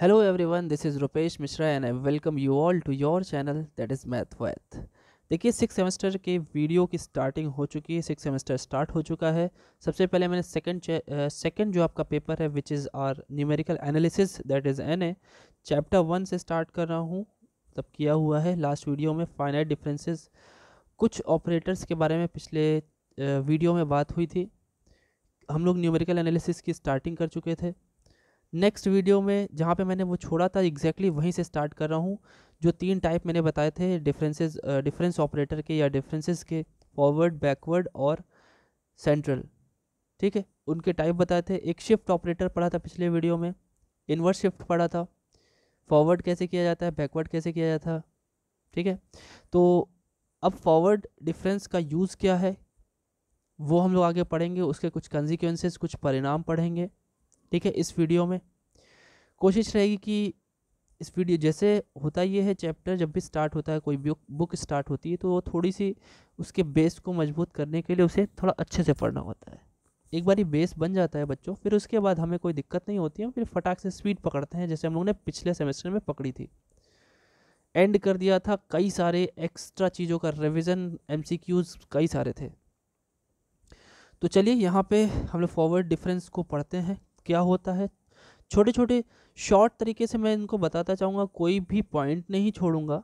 Hello everyone this is Rupesh Mishra and I welcome you all to your channel that is math with देखिए six semester के video की starting हो चुकी है six semester start हो चुका है सबसे पहले मैंने सेकंड सेकंड जो आपका पेपर है which is our numerical analysis that is an a chapter one से स्टार्ट कर रहा हूँ तब किया हुआ है लास्ट वीडियो में फाइनल डिफ्रेंसेज कुछ ऑपरेटर्स के बारे में पिछले वीडियो में बात हुई थी हम लोग न्यूमेरिकल एनालिसिस की स्टार्टिंग कर चुके थे नेक्स्ट वीडियो में जहाँ पे मैंने वो छोड़ा था एग्जैक्टली वहीं से स्टार्ट कर रहा हूँ जो तीन टाइप मैंने बताए थे डिफरेंसेस डिफरेंस ऑपरेटर के या डिफरेंसेस के फॉरवर्ड बैकवर्ड और सेंट्रल ठीक है उनके टाइप बताए थे एक शिफ्ट ऑपरेटर पढ़ा था पिछले वीडियो में इनवर्स शिफ्ट पढ़ा था फॉरवर्ड कैसे किया जाता है बैकवर्ड कैसे किया जाता है ठीक है तो अब फॉरवर्ड डिफरेंस का यूज़ क्या है वो हम लोग आगे पढ़ेंगे उसके कुछ कंसिक्वेंसेस कुछ परिणाम पढ़ेंगे ठीक है इस वीडियो में कोशिश रहेगी कि इस वीडियो जैसे होता ये है चैप्टर जब भी स्टार्ट होता है कोई बुक बुक स्टार्ट होती है तो वो थोड़ी सी उसके बेस को मजबूत करने के लिए उसे थोड़ा अच्छे से पढ़ना होता है एक बार ही बेस बन जाता है बच्चों फिर उसके बाद हमें कोई दिक्कत नहीं होती है फिर फटाक से स्पीड पकड़ते हैं जैसे हम लोग ने पिछले सेमेस्टर में पकड़ी थी एंड कर दिया था कई सारे एक्स्ट्रा चीज़ों का रिविज़न एम कई सारे थे तो चलिए यहाँ पे हम लोग फॉरवर्ड डिफरेंस को पढ़ते हैं क्या होता है छोटे छोटे शॉर्ट तरीके से मैं इनको बताता चाहूँगा कोई भी पॉइंट नहीं छोड़ूंगा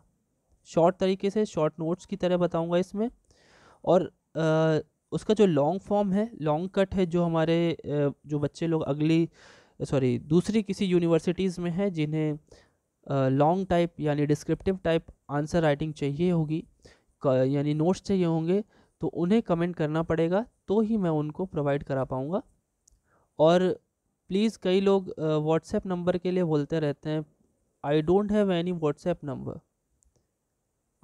शॉर्ट तरीके से शॉर्ट नोट्स की तरह बताऊँगा इसमें और आ, उसका जो लॉन्ग फॉर्म है लॉन्ग कट है जो हमारे जो बच्चे लोग अगली सॉरी दूसरी किसी यूनिवर्सिटीज़ में हैं जिन्हें लॉन्ग टाइप यानी डिस्क्रिप्टिव टाइप आंसर राइटिंग चाहिए होगी यानी नोट्स चाहिए होंगे तो उन्हें कमेंट करना पड़ेगा तो ही मैं उनको प्रोवाइड करा पाऊँगा और प्लीज़ कई लोग व्हाट्सएप नंबर के लिए बोलते रहते हैं I don't have any WhatsApp number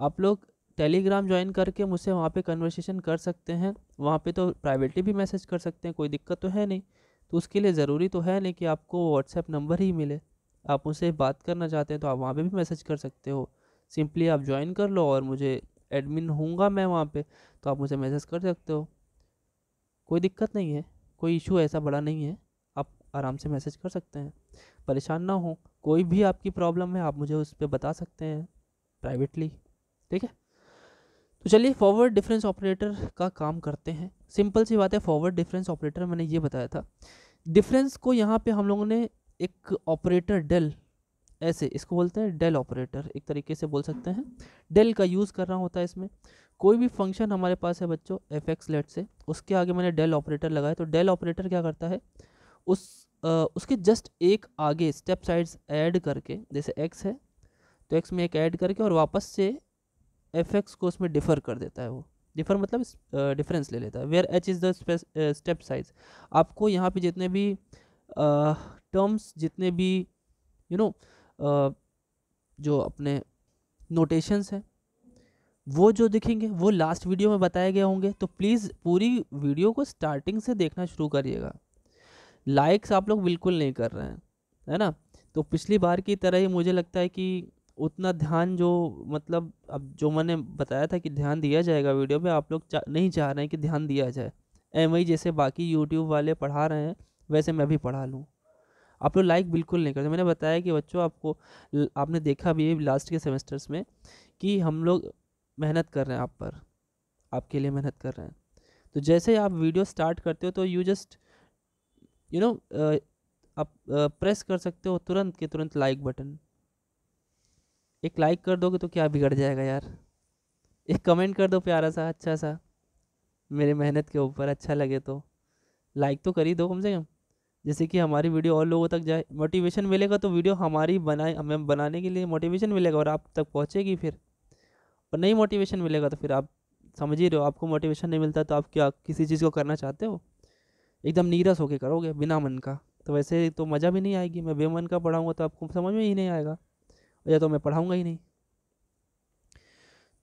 आप लोग टेलीग्राम ज्वाइन करके मुझसे वहाँ पे कन्वर्सेशन कर सकते हैं वहाँ पे तो प्राइवेटली भी मैसेज कर सकते हैं कोई दिक्कत तो है नहीं तो उसके लिए ज़रूरी तो है नहीं कि आपको व्हाट्सएप नंबर ही मिले आप मुझसे बात करना चाहते हैं तो आप वहाँ पर भी मैसेज कर सकते हो सिंपली आप ज्वाइन कर लो और मुझे एडमिन होऊंगा मैं वहाँ पे तो आप मुझे मैसेज कर सकते हो कोई दिक्कत नहीं है कोई इशू ऐसा बड़ा नहीं है आराम से मैसेज कर सकते हैं परेशान ना हो कोई भी आपकी प्रॉब्लम है आप मुझे उस पर बता सकते हैं प्राइवेटली ठीक है तो चलिए फॉरवर्ड डिफरेंस ऑपरेटर का काम करते हैं सिंपल सी बात है फॉरवर्ड डिफरेंस ऑपरेटर मैंने ये बताया था डिफरेंस को यहाँ पे हम लोगों ने एक ऑपरेटर डेल ऐसे इसको बोलते हैं डेल ऑपरेटर एक तरीके से बोल सकते हैं डेल का यूज़ करना होता है इसमें कोई भी फंक्शन हमारे पास है बच्चों एफ एक्स लेट से उसके आगे मैंने डेल ऑपरेटर लगाया तो डेल ऑपरेटर क्या करता है उस आ, उसके जस्ट एक आगे स्टेप साइड्स ऐड करके जैसे एक्स है तो एक्स में एक ऐड करके और वापस से एफ एक्स को उसमें डिफ़र कर देता है वो डिफ़र मतलब डिफरेंस ले लेता है where H is the step size आपको यहाँ पे जितने भी टर्म्स uh, जितने भी you you know know, uh, जो अपने नोटेशंस हैं वो जो दिखेंगे वो लास्ट वीडियो में बताए गए होंगे तो प्लीज़ पूरी वीडियो को स्टार्टिंग से देखना शुरू करिएगा लाइक्स आप लोग बिल्कुल नहीं कर रहे हैं है ना तो पिछली बार की तरह ही मुझे लगता है कि उतना ध्यान जो मतलब अब जो मैंने बताया था कि ध्यान दिया जाएगा वीडियो में आप लोग चा, नहीं चाह रहे हैं कि ध्यान दिया जाए एम जैसे बाकी यूट्यूब वाले पढ़ा रहे हैं वैसे मैं भी पढ़ा लूँ आप लोग लाइक बिल्कुल नहीं करते मैंने बताया कि बच्चों आपको आपने देखा भी लास्ट के सेमेस्टर्स में कि हम लोग मेहनत कर रहे हैं आप पर आपके लिए मेहनत कर रहे हैं तो जैसे आप वीडियो स्टार्ट करते हो तो you just you know uh, आप प्रेस uh, कर सकते हो तुरंत के तुरंत लाइक बटन एक लाइक कर दोगे तो क्या बिगड़ जाएगा यार एक कमेंट कर दो प्यारा सा अच्छा सा मेरे मेहनत के ऊपर अच्छा लगे तो लाइक तो कर ही दो कम से कम जैसे कि हमारी वीडियो और लोगों तक जाए मोटिवेशन मिलेगा तो वीडियो हमारी बनाए हमें बनाने के लिए मोटिवेशन मिलेगा और आप तक पहुँचेगी फिर और नहीं मोटिवेशन मिलेगा तो फिर आप समझ ही रहे हो आपको मोटिवेशन नहीं मिलता तो आप क्या किसी चीज़ को करना चाहते हो एकदम नीरस होके करोगे बिना मन का तो वैसे तो मज़ा भी नहीं आएगी मैं बेमन का पढ़ाऊँगा तो आपको समझ में ही नहीं आएगा या तो मैं पढ़ाऊँगा ही नहीं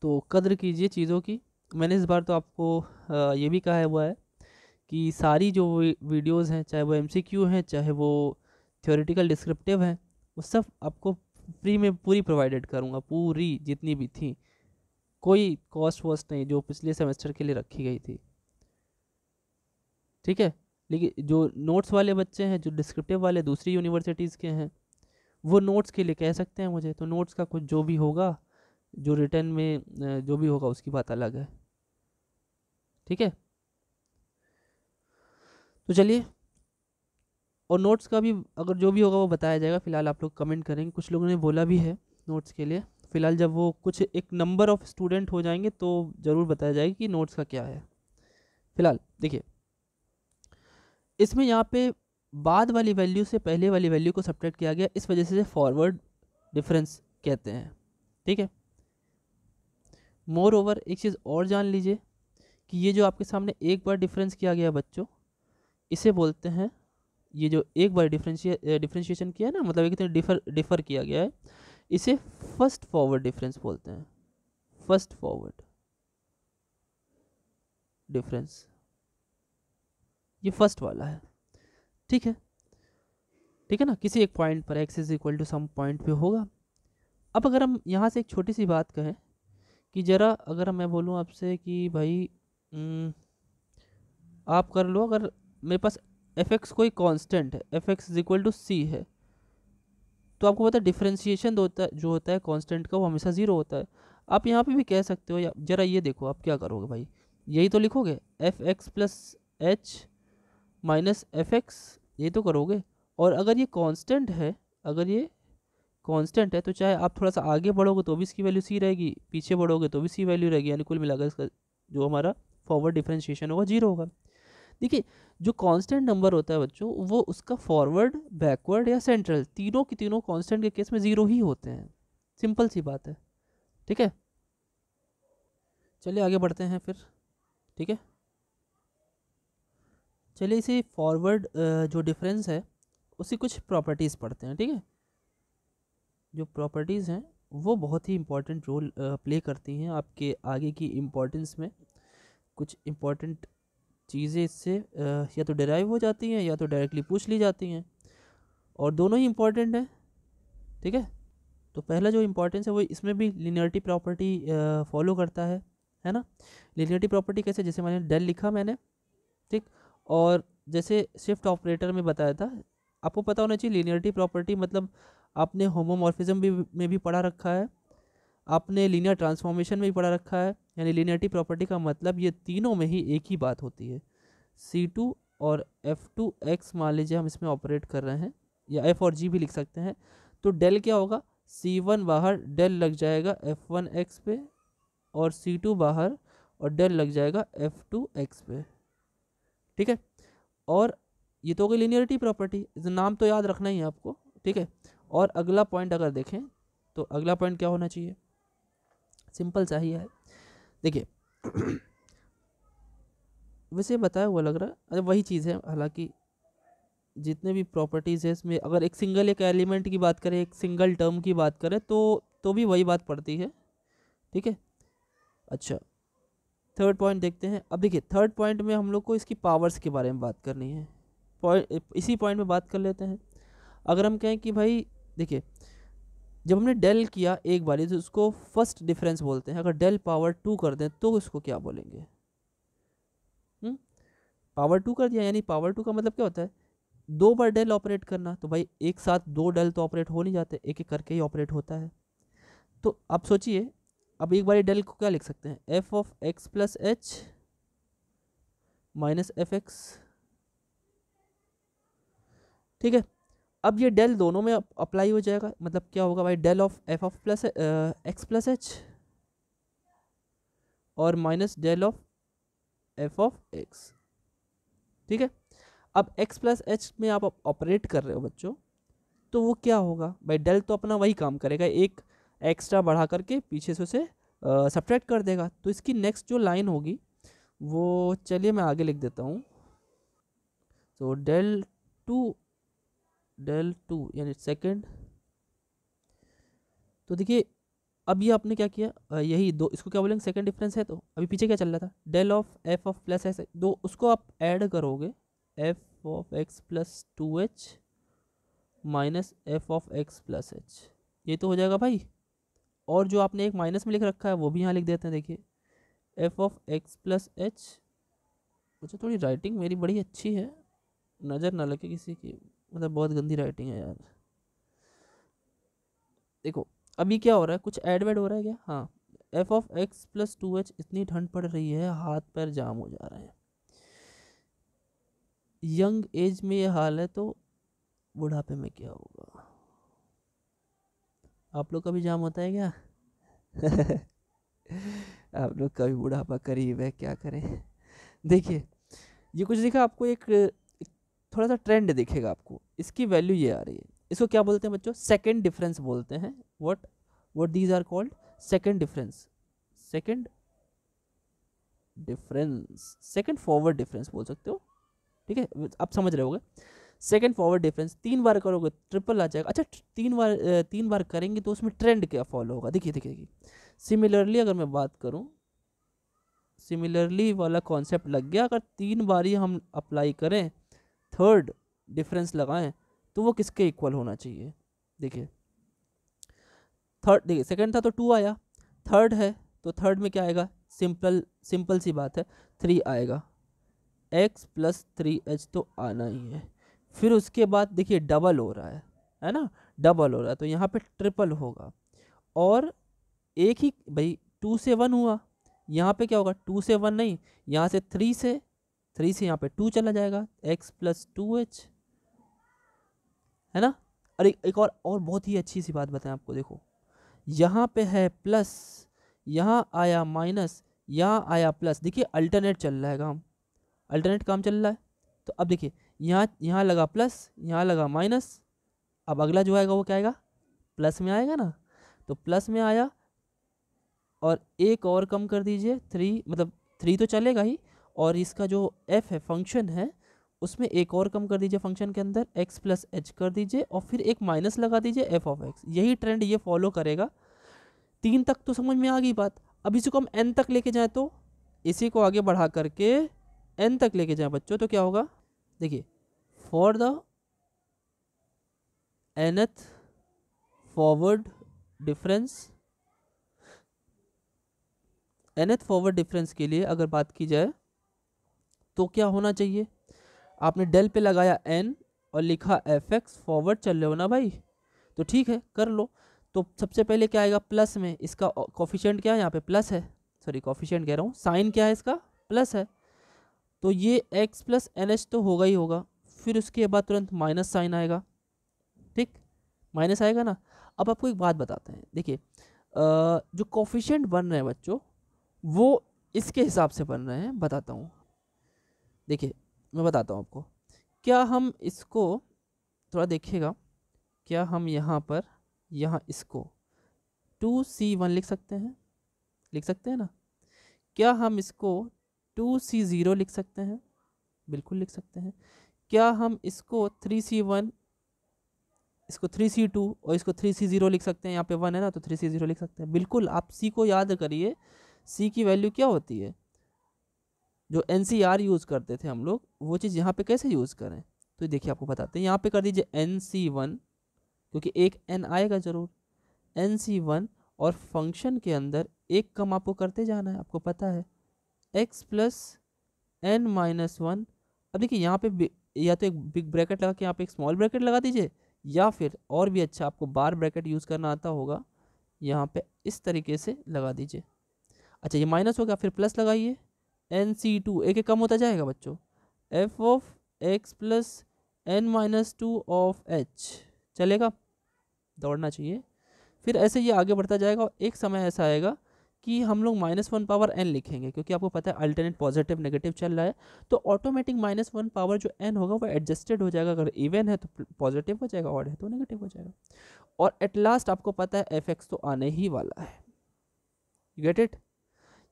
तो कदर कीजिए चीज़ों की मैंने इस बार तो आपको ये भी कहा हुआ है कि सारी जो वीडियोस हैं चाहे वो एमसीक्यू हैं चाहे वो थियोरेटिकल डिस्क्रिप्टिव हैं वो सब आपको फ्री में पूरी प्रोवाइडेड करूँगा पूरी जितनी भी थी कोई कॉस्ट वॉस्ट नहीं जो पिछले सेमेस्टर के लिए रखी गई थी ठीक है लेकिन जो नोट्स वाले बच्चे हैं जो डिस्क्रिप्टिव वाले दूसरी यूनिवर्सिटीज़ के हैं वो नोट्स के लिए कह सकते हैं मुझे तो नोट्स का कुछ जो भी होगा जो रिटर्न में जो भी होगा उसकी बात अलग है ठीक है तो चलिए और नोट्स का भी अगर जो भी होगा वो बताया जाएगा फिलहाल आप लोग कमेंट करेंगे कुछ लोगों ने बोला भी है नोट्स के लिए फ़िलहाल जब वो कुछ एक नंबर ऑफ़ स्टूडेंट हो जाएंगे तो ज़रूर बताया जाएगा कि नोट्स का क्या है फ़िलहाल देखिए इसमें यहाँ पे बाद वाली वैल्यू से पहले वाली वैल्यू को सब्ट्रैक्ट किया गया इस वजह से फॉरवर्ड डिफरेंस कहते हैं ठीक है मोर ओवर एक चीज़ और जान लीजिए कि ये जो आपके सामने एक बार डिफरेंस किया गया बच्चों इसे बोलते हैं ये जो एक बार डिफरेंशिए डिफ्रेंशिएशन किया ना मतलब एक डिफर डिफर किया गया है इसे फर्स्ट फॉरवर्ड डिफरेंस बोलते हैं फर्स्ट फॉरवर्ड डिफरेंस ये फर्स्ट वाला है ठीक है ठीक है ना किसी एक पॉइंट पर X is equal to some point पे होगा अब अगर हम यहाँ से एक छोटी सी बात कहें कि ज़रा अगर मैं बोलूँ आपसे कि भाई आप कर लो अगर मेरे पास एफ एक्स कोई कांस्टेंट है F X is equal to C है तो आपको पता है डिफ्रेंशिएशन होता है जो होता है कांस्टेंट का वो हमेशा ज़ीरो होता है आप यहाँ पे भी कह सकते हो या ज़रा ये देखो आप क्या करोगे भाई यही तो लिखोगे F x plus H minus F x ये तो करोगे और अगर ये कांस्टेंट है अगर ये कांस्टेंट है तो चाहे आप थोड़ा सा आगे बढ़ोगे तो भी इसकी वैल्यू सी रहेगी पीछे बढ़ोगे तो भी सी वैल्यू रहेगी यानी कुल मिलाकर इसका जो हमारा फॉरवर्ड डिफ्रेंशिएशन होगा जीरो होगा देखिए जो कांस्टेंट नंबर होता है बच्चों वो उसका फॉरवर्ड बैकवर्ड या सेंट्रल तीनों की तीनों कांस्टेंट के केस में ज़ीरो ही होते हैं सिंपल सी बात है ठीक है चलिए आगे बढ़ते हैं फिर ठीक है चलिए इसी फॉरवर्ड जो डिफरेंस है उसी कुछ प्रॉपर्टीज़ पढ़ते हैं ठीक है जो प्रॉपर्टीज़ हैं वो बहुत ही इम्पॉर्टेंट रोल प्ले करती हैं आपके आगे की इम्पोर्टेंस में कुछ इम्पॉर्टेंट चीज़ें इससे या तो डिराइव हो जाती हैं या तो डायरेक्टली पूछ ली जाती हैं और दोनों ही इम्पॉर्टेंट हैं ठीक है तो पहला जो इम्पोर्टेंस है वो इसमें भी लिनियरिटी प्रॉपर्टी फॉलो करता है है ना लिनियरिटी प्रॉपर्टी कैसे जैसे मैंने डेल लिखा मैंने ठीक और जैसे शिफ्ट ऑपरेटर में बताया था आपको पता होना चाहिए लीनियरिटी प्रॉपर्टी मतलब आपने होमोमॉर्फिज्म भी में भी पढ़ा रखा है आपने लीनियर ट्रांसफॉर्मेशन में भी पढ़ा रखा है यानी लीनियरिटी प्रॉपर्टी का मतलब ये तीनों में ही एक ही बात होती है सी टू और एफ़ टू एक्स मान लीजिए हम इसमें ऑपरेट कर रहे हैं या एफ़ और जी भी लिख सकते हैं तो डेल क्या होगा सी वन बाहर डेल लग जाएगा एफ़ वन एक्स पे और सी टू बाहर और डेल लग जाएगा एफ़ टू एक्स पे ठीक है और ये तो हो गई लीनियरिटी प्रॉपर्टी नाम तो याद रखना ही है आपको ठीक है और अगला पॉइंट अगर देखें तो अगला पॉइंट क्या होना चाहिए सिंपल चाहिए है देखिए वैसे बताया हुआ लग रहा है अरे वही चीज़ है हालांकि जितने भी प्रॉपर्टीज़ है इसमें अगर एक सिंगल एक एलिमेंट की बात करें एक सिंगल टर्म की बात करें तो तो भी वही बात पड़ती है ठीक है अच्छा थर्ड पॉइंट देखते हैं अब देखिए थर्ड पॉइंट में हम लोग को इसकी पावर्स के बारे में बात करनी है पॉइंट इसी पॉइंट में बात कर लेते हैं अगर हम कहें कि भाई देखिए जब हमने डेल किया एक बार तो उसको फर्स्ट डिफरेंस बोलते हैं अगर डेल पावर टू कर दें तो उसको क्या बोलेंगे हुँ? पावर टू कर दिया यानी पावर टू का मतलब क्या होता है दो बार डेल ऑपरेट करना तो भाई एक साथ दो डेल तो ऑपरेट हो नहीं जाते एक एक करके ही ऑपरेट होता है तो आप सोचिए अब एक बार डेल को क्या लिख सकते हैं F of X plus H minus F X ठीक है अब ये डेल दोनों में अप्लाई हो जाएगा मतलब क्या होगा भाई del of F of plus X plus H और minus del of F of X ठीक है अब एक्स प्लस एच में आप ऑपरेट कर रहे हो बच्चों तो वो क्या होगा भाई डेल तो अपना वही काम करेगा एक एक्स्ट्रा बढ़ा करके पीछे से उसे सब्ट्रैक्ट कर देगा तो इसकी नेक्स्ट जो लाइन होगी वो चलिए मैं आगे लिख देता हूँ तो डेल टू डेल टू यानी सेकेंड तो देखिए अब ये आपने क्या किया यही दो इसको क्या बोलेंगे सेकंड डिफरेंस है तो अभी पीछे क्या चल रहा था del of F of plus S दो उसको आप ऐड करोगे F of X plus two H minus F of X plus H ये तो हो जाएगा भाई और जो आपने एक माइनस में लिख रखा है वो भी यहाँ लिख देते हैं देखिए F of X plus H मुझे थोड़ी राइटिंग मेरी बड़ी अच्छी है नज़र ना लगे किसी की मतलब बहुत गंदी राइटिंग है यार देखो अभी क्या हो रहा है कुछ ऐड वेड हो रहा है क्या हाँ F of X plus two H इतनी ठंड पड़ रही है हाथ पैर जाम हो जा रहे हैं यंग एज में ये हाल है तो बुढ़ापे में क्या होगा आप लोग का भी जाम होता है क्या आप लोग का भी बुढ़ापा करीब है क्या करें देखिए ये कुछ देखा आपको एक थोड़ा सा ट्रेंड दिखेगा आपको इसकी वैल्यू ये आ रही है इसको क्या बोलते हैं बच्चों सेकेंड डिफरेंस बोलते हैं what what these are called second difference second difference second forward difference बोल सकते हो ठीक है आप समझ रहे होगे सेकंड फॉरवर्ड डिफरेंस तीन बार करोगे ट्रिपल आ जाएगा अच्छा तीन बार तीन बार करेंगे तो उसमें ट्रेंड क्या फॉलो होगा देखिए देखिए देखिए सिमिलरली अगर मैं बात करूँ सिमिलरली वाला कॉन्सेप्ट लग गया अगर तीन बार ही हम अप्लाई करें थर्ड डिफरेंस लगाएं तो वो किसके इक्वल होना चाहिए देखिए थर्ड देखिए सेकंड था तो टू आया थर्ड है तो थर्ड में क्या आएगा सिंपल सिंपल सी बात है थ्री आएगा एक्स प्लस थ्री एच तो आना ही है फिर उसके बाद देखिए डबल हो रहा है है ना डबल हो रहा है तो यहाँ पे ट्रिपल होगा और एक ही भाई टू से वन हुआ यहाँ पे क्या होगा टू से वन नहीं यहाँ से थ्री से थ्री से यहाँ पे टू चला जाएगा एक्स प्लस टू एच है ना अरे एक और और बहुत ही अच्छी सी बात बताएं आपको देखो यहाँ पे है प्लस यहाँ आया माइनस यहाँ आया प्लस देखिए अल्टरनेट चल रहा है काम अल्टरनेट काम चल रहा है तो अब देखिए यहाँ यहाँ लगा प्लस यहाँ लगा माइनस अब अगला जो आएगा वो क्या आएगा प्लस में आएगा ना तो प्लस में आया और एक और कम कर दीजिए थ्री मतलब थ्री तो चलेगा ही और इसका जो एफ है फंक्शन है उसमें एक और कम कर दीजिए फंक्शन के अंदर एक्स प्लस एच कर दीजिए और फिर एक माइनस लगा दीजिए एफ ऑफ एक्स यही ट्रेंड ये फॉलो करेगा तीन तक तो समझ में आ गई बात अब इसी को हम एन तक लेके जाए तो इसी को आगे बढ़ा करके एन तक लेके जाए बच्चों तो क्या होगा देखिए for the nth forward difference nth forward difference के लिए अगर बात की जाए तो क्या होना चाहिए आपने डेल पे लगाया एन और लिखा एफ एक्स फॉरवर्ड चल रहे हो ना भाई तो ठीक है कर लो तो सबसे पहले क्या आएगा प्लस में इसका कॉफिशेंट क्या है यहाँ पे प्लस है सॉरी कॉफिशेंट कह रहा हूँ साइन क्या है इसका प्लस है तो ये एक्स प्लस एन एच तो होगा ही होगा फिर उसके बाद तुरंत माइनस साइन आएगा ठीक माइनस आएगा ना अब आपको एक बात बताते हैं देखिए जो कॉफिशेंट बन रहे हैं बच्चों वो इसके हिसाब से बन रहे हैं बताता हूँ देखिए मैं बताता हूँ आपको क्या हम इसको थोड़ा देखिएगा क्या हम यहाँ पर यहाँ इसको टू सी वन लिख सकते हैं लिख सकते हैं ना क्या हम इसको टू सी ज़ीरो लिख सकते हैं बिल्कुल लिख सकते हैं क्या हम इसको थ्री सी वन इसको थ्री सी टू और इसको थ्री सी ज़ीरो लिख सकते हैं यहाँ पे वन है ना तो थ्री सी ज़ीरो लिख सकते हैं बिल्कुल आप सी को याद करिए सी की वैल्यू क्या होती है जो एन सी आर यूज़ करते थे हम लोग वो चीज़ यहाँ पे कैसे यूज़ करें तो देखिए आपको बताते हैं यहाँ पे कर दीजिए एन सी वन क्योंकि एक एन आएगा ज़रूर एन सी वन और फंक्शन के अंदर एक कम आपको करते जाना है आपको पता है X plus N minus one अब देखिए यहाँ पे या तो एक बिग ब्रैकेट लगा के यहाँ पे एक स्मॉल ब्रैकेट लगा दीजिए या फिर और भी अच्छा आपको बार ब्रैकेट यूज़ करना आता होगा यहाँ पे इस तरीके से लगा दीजिए अच्छा ये माइनस हो गया फिर प्लस लगाइए एन सी टू एक कम होता जाएगा बच्चों F of X plus N minus two of H चलेगा दौड़ना चाहिए फिर ऐसे ये आगे बढ़ता जाएगा और एक समय ऐसा आएगा कि हम लोग माइनस वन पावर एन लिखेंगे क्योंकि आपको पता है अल्टरनेट पॉजिटिव नेगेटिव चल रहा है तो ऑटोमेटिक माइनस वन पावर जो एन होगा वो एडजस्टेड हो जाएगा अगर इवन है तो पॉजिटिव हो जाएगा ऑड है तो नेगेटिव हो जाएगा और एट लास्ट आपको पता है एफ एक्स तो आने ही वाला है गेट इट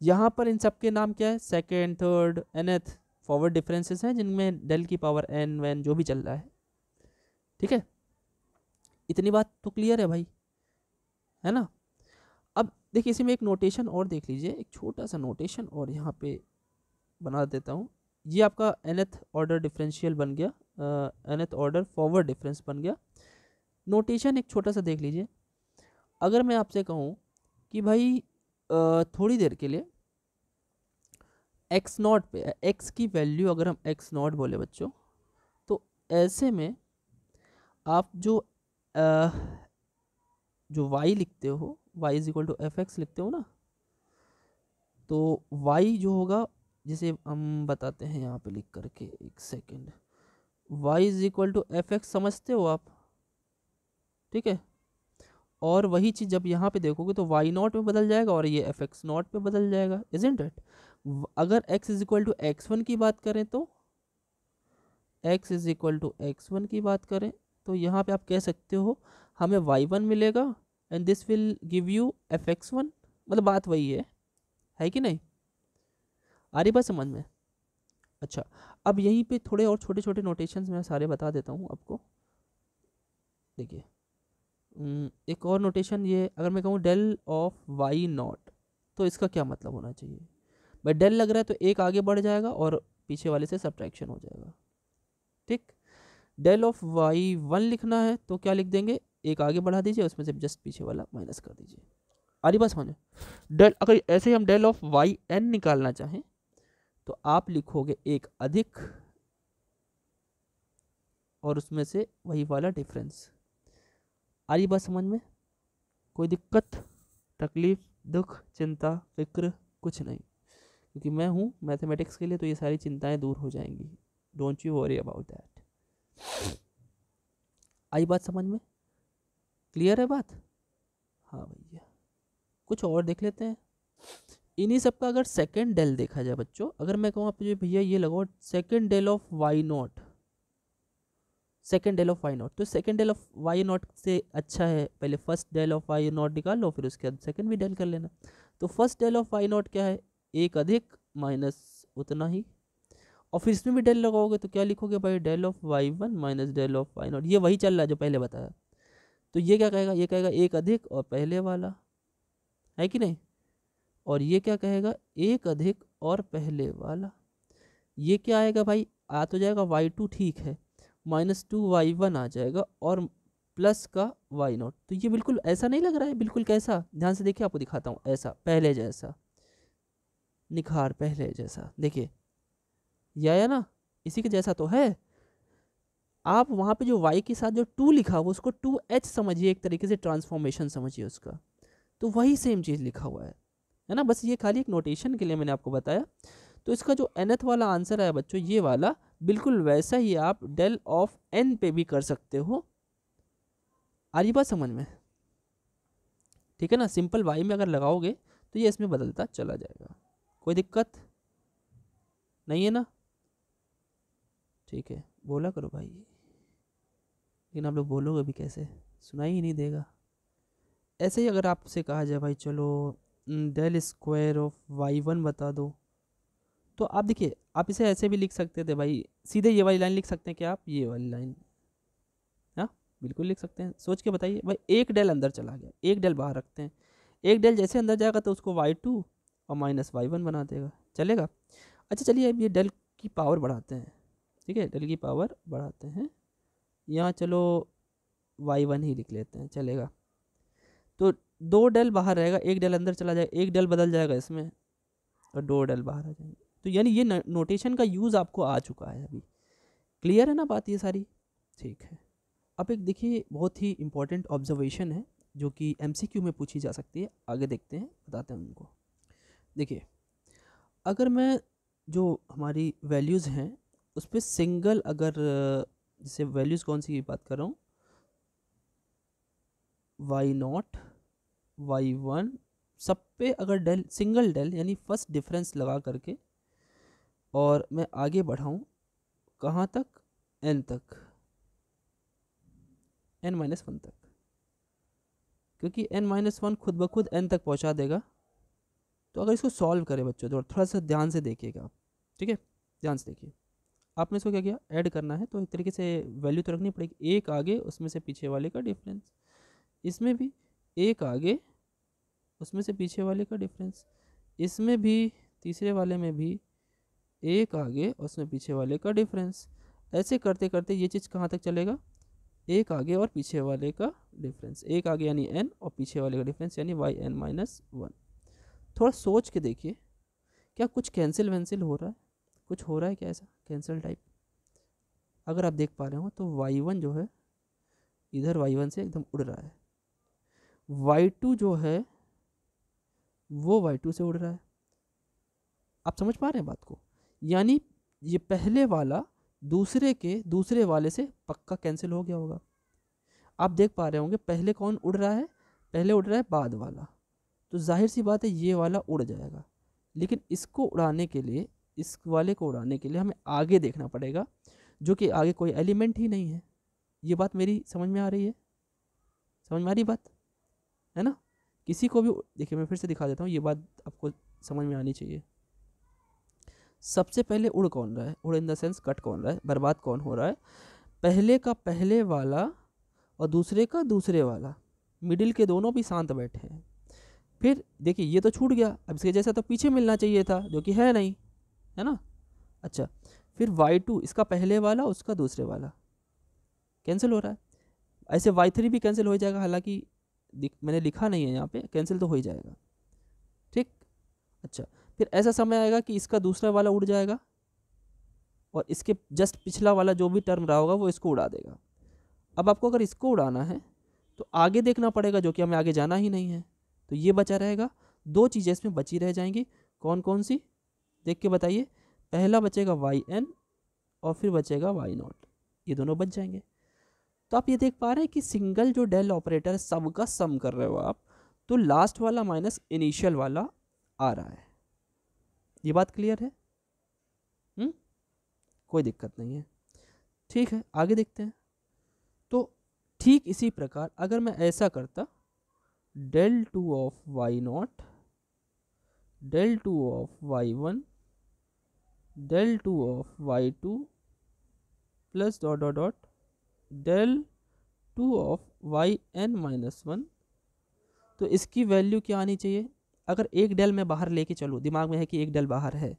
यहाँ पर इन सब के नाम क्या है second third nth forward differences हैं जिनमें डेल की पावर एन वैन जो भी चल रहा है ठीक है इतनी बात तो क्लियर है भाई है ना अब देखिए इसी में एक नोटेशन और देख लीजिए एक छोटा सा नोटेशन और यहाँ पे बना देता हूँ ये आपका एनथ ऑर्डर डिफरेंशियल बन गया एनथ ऑर्डर फॉरवर्ड डिफरेंस बन गया नोटेशन एक छोटा सा देख लीजिए अगर मैं आपसे कहूँ कि भाई आ, थोड़ी देर के लिए एक्स नॉट पे एक्स की वैल्यू अगर हम एक्स नॉट बोले बच्चों तो ऐसे में आप जो आ, जो y लिखते हो y is equal to f x लिखते हो ना तो y जो होगा जिसे हम बताते हैं यहाँ पे लिख करके एक second y is equal to f x समझते हो आप ठीक है और वही चीज़ जब यहाँ पे देखोगे तो y नॉट में बदल जाएगा और ये एफ एक्स नॉट में बदल जाएगा इज इन डेट अगर x is equal to x one की बात करें तो x is equal to x one की बात करें तो यहाँ पे आप कह सकते हो हमें वाई वन मिलेगा and this will give you f x one मतलब बात वही है है कि नहीं आ रही बात समझ में अच्छा अब यहीं पे थोड़े और छोटे छोटे नोटेशंस मैं सारे बता देता हूँ आपको देखिए एक और नोटेशन ये अगर मैं कहूँ डेल ऑफ वाई नॉट तो इसका क्या मतलब होना चाहिए भाई डेल लग रहा है तो एक आगे बढ़ जाएगा और पीछे वाले से सब्ट्रैक्शन हो जाएगा ठीक डेल ऑफ वाई वन लिखना है तो क्या लिख देंगे एक आगे बढ़ा दीजिए उसमें से जस्ट पीछे वाला माइनस कर दीजिए आरी बात समझ डेल अगर ऐसे ही हम डेल ऑफ वाई एन निकालना चाहें तो आप लिखोगे एक अधिक और उसमें से वही वाला डिफरेंस आ रही बात समझ में कोई दिक्कत तकलीफ दुख चिंता फिक्र कुछ नहीं क्योंकि मैं हूँ मैथमेटिक्स के लिए तो ये सारी चिंताएं दूर हो जाएंगी don't you worry about that आई बात समझ में क्लियर है बात हाँ भैया कुछ और देख लेते हैं इन्हीं सब का अगर सेकेंड डेल देखा जाए बच्चों अगर मैं कहूँ आप भैया ये लगाओ second del of y naught second del of y naught तो second del of y naught से अच्छा है पहले first del of y naught निकाल लो फिर उसके बाद सेकेंड भी डेल कर लेना तो first del of y naught क्या है एक अधिक माइनस उतना ही और फिर इसमें भी डेल लगाओगे तो क्या लिखोगे भाई del of y one minus del of y naught ये वही चल रहा है जो पहले बताया तो ये क्या कहेगा ये कहेगा एक अधिक और पहले वाला है कि नहीं और ये क्या कहेगा एक अधिक और पहले वाला ये क्या आएगा भाई आ तो जाएगा वाई टू ठीक है माइनस टू वाई वन आ जाएगा और प्लस का वाई नॉट तो ये बिल्कुल ऐसा नहीं लग रहा है बिल्कुल कैसा ध्यान से देखिए आपको दिखाता हूँ ऐसा पहले जैसा निखार पहले जैसा देखिए या ना इसी के जैसा तो है आप वहाँ पे जो वाई के साथ जो टू लिखा हुआ उसको टू एच समझिए एक तरीके से ट्रांसफॉर्मेशन समझिए उसका तो वही सेम चीज़ लिखा हुआ है है ना बस ये खाली एक नोटेशन के लिए मैंने आपको बताया तो इसका जो एनथ वाला आंसर है बच्चों ये वाला बिल्कुल वैसा ही आप डेल ऑफ एन पे भी कर सकते हो आ रही बात समझ में ठीक है ना सिंपल वाई में अगर लगाओगे तो ये इसमें बदलता चला जाएगा कोई दिक्कत नहीं है ना ठीक है बोला करो भाई लेकिन आप लोग बोलोगे भी कैसे सुनाई ही नहीं देगा ऐसे ही अगर आपसे कहा जाए भाई चलो del square of y one बता दो तो आप देखिए आप इसे ऐसे भी लिख सकते थे भाई सीधे ये वाली लाइन लिख सकते हैं क्या आप ये वाली लाइन हाँ बिल्कुल लिख सकते हैं सोच के बताइए भाई एक डेल अंदर चला गया एक डेल बाहर रखते हैं एक डेल जैसे अंदर जाएगा तो उसको वाई टू और माइनस वाई वन बना देगा चलेगा अच्छा चलिए अब ये डेल की पावर बढ़ाते हैं ठीक है डेल की पावर बढ़ाते हैं यहाँ चलो वाई वन ही लिख लेते हैं चलेगा तो दो डेल बाहर रहेगा एक डेल अंदर चला जाएगा एक डेल बदल जाएगा इसमें और दो डेल बाहर आ जाएंगे तो यानी ये नोटेशन का यूज़ आपको आ चुका है अभी क्लियर है ना बात ये सारी ठीक है अब एक देखिए बहुत ही इम्पोर्टेंट ऑब्जर्वेशन है जो कि एम में पूछी जा सकती है आगे देखते हैं बताते हैं उनको देखिए अगर मैं जो हमारी वैल्यूज़ हैं उस पर सिंगल अगर जैसे वैल्यूज़ कौन सी की बात कर रहा हूँ वाई नॉट वाई वन सब पे अगर डेल सिंगल डेल यानी फर्स्ट डिफरेंस लगा करके और मैं आगे बढ़ाऊँ कहाँ तक एन तक एन माइनस वन तक क्योंकि एन माइनस वन खुद ब खुद एन तक पहुँचा देगा तो अगर इसको सॉल्व करें बच्चों थोड़ा तो थोड़ा सा ध्यान से देखिएगा आप ठीक है ध्यान से देखिए आपने इसको क्या किया ऐड करना है तो एक तरीके से वैल्यू तो रखनी पड़ेगी एक आगे उसमें से पीछे वाले का डिफरेंस इसमें भी एक आगे उसमें से पीछे वाले का डिफरेंस इसमें भी तीसरे वाले में भी एक आगे उसमें पीछे वाले का डिफरेंस ऐसे करते करते ये चीज़ कहाँ तक चलेगा एक आगे और पीछे वाले का डिफरेंस एक आगे यानी एन और पीछे वाले का डिफरेंस यानी वाई एन माइनस वन थोड़ा सोच के देखिए क्या कुछ कैंसिल वैंसिल हो रहा है कुछ हो रहा है क्या ऐसा कैंसल टाइप अगर आप देख पा रहे हो तो वाई वन जो है इधर वाई वन से एकदम उड़ रहा है वाई टू जो है वो वाई टू से उड़ रहा है आप समझ पा रहे हैं बात को यानी ये पहले वाला दूसरे के दूसरे वाले से पक्का कैंसिल हो गया होगा आप देख पा रहे होंगे पहले कौन उड़ रहा है पहले उड़ रहा है बाद वाला तो जाहिर सी बात है ये वाला उड़ जाएगा लेकिन इसको उड़ाने के लिए इस वाले को उड़ाने के लिए हमें आगे देखना पड़ेगा जो कि आगे कोई एलिमेंट ही नहीं है ये बात मेरी समझ में आ रही है समझ में आ रही बात है ना किसी को भी देखिए मैं फिर से दिखा देता हूँ ये बात आपको समझ में आनी चाहिए सबसे पहले उड़ कौन रहा है उड़ इन द सेंस कट कौन रहा है बर्बाद कौन हो रहा है पहले का पहले वाला और दूसरे का दूसरे वाला मिडिल के दोनों भी शांत बैठे हैं फिर देखिए ये तो छूट गया अब इसके जैसा तो पीछे मिलना चाहिए था जो कि है नहीं है ना अच्छा फिर वाई टू इसका पहले वाला उसका दूसरे वाला कैंसिल हो रहा है ऐसे वाई थ्री भी कैंसिल हो जाएगा हालांकि मैंने लिखा नहीं है यहाँ पे कैंसिल तो हो ही जाएगा ठीक अच्छा फिर ऐसा समय आएगा कि इसका दूसरा वाला उड़ जाएगा और इसके जस्ट पिछला वाला जो भी टर्म रहा होगा वो इसको उड़ा देगा अब आपको अगर इसको उड़ाना है तो आगे देखना पड़ेगा जो कि हमें आगे जाना ही नहीं है तो ये बचा रहेगा दो चीज़ें इसमें बची रह जाएंगी कौन कौन सी देख के बताइए पहला बचेगा वाई एन और फिर बचेगा वाई नॉट ये दोनों बच जाएंगे तो आप ये देख पा रहे हैं कि सिंगल जो डेल ऑपरेटर है सब का सम कर रहे हो आप तो लास्ट वाला माइनस इनिशियल वाला आ रहा है ये बात क्लियर है हुँ? हम्म? कोई दिक्कत नहीं है ठीक है आगे देखते हैं तो ठीक इसी प्रकार अगर मैं ऐसा करता del two of y naught del two of y one del 2 of y2 plus dot dot dot del 2 of y n minus one तो इसकी वैल्यू क्या आनी चाहिए अगर एक डेल मैं बाहर लेके चलूँ दिमाग में है कि एक डेल बाहर है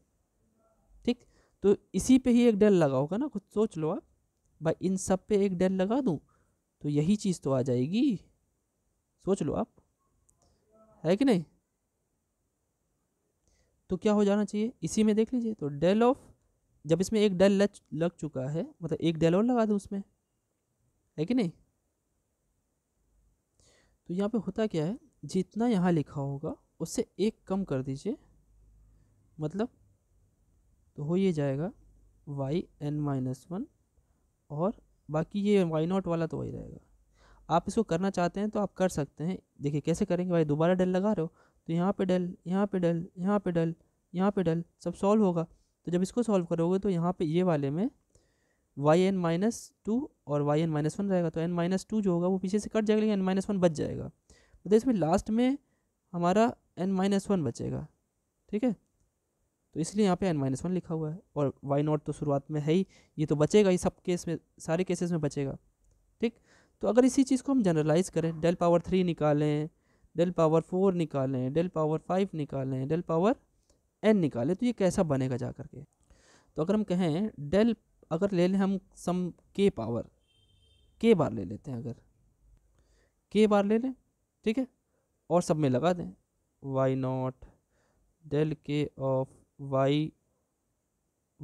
ठीक तो इसी पे ही एक डेल लगा होगा ना कुछ सोच लो आप भाई इन सब पे एक डेल लगा दूँ तो यही चीज़ तो आ जाएगी सोच लो आप है कि नहीं तो क्या हो जाना चाहिए इसी में देख लीजिए तो डेल ऑफ जब इसमें एक डेल लग लग चुका है मतलब एक डेल और लगा दूँ उसमें है कि नहीं तो यहाँ पे होता क्या है जितना यहाँ लिखा होगा उससे एक कम कर दीजिए मतलब तो हो ये जाएगा वाई एन माइनस वन और बाकी ये वाई नॉट वाला तो वही रहेगा आप इसको करना चाहते हैं तो आप कर सकते हैं देखिए कैसे करेंगे भाई दोबारा डेल लगा रहे हो तो यहाँ पे डल यहाँ पे डल यहाँ पे डल यहाँ पे डल सब सॉल्व होगा तो जब इसको सॉल्व करोगे तो यहाँ पे ये वाले में वाई एन माइनस टू और वाई एन माइनस वन रहेगा तो एन माइनस टू जो होगा वो पीछे से कट जाएगा लेकिन एन माइनस वन बच जाएगा तो इसमें लास्ट में हमारा एन माइनस वन बचेगा ठीक है तो इसलिए यहाँ पे एन माइनस वन लिखा हुआ है और वाई नॉट तो शुरुआत में है ही ये तो बचेगा ही सब केस में सारे केसेस में बचेगा ठीक तो अगर इसी चीज़ को हम जनरलाइज करें डेल पावर थ्री निकालें डेल पावर फोर निकालें डेल पावर फाइव निकालें डेल पावर एन निकालें तो ये कैसा बनेगा जा करके तो अगर हम कहें डेल अगर ले लें हम सम के पावर के बार ले लेते हैं अगर के बार ले लें ठीक है और सब में लगा दें y naught del k of y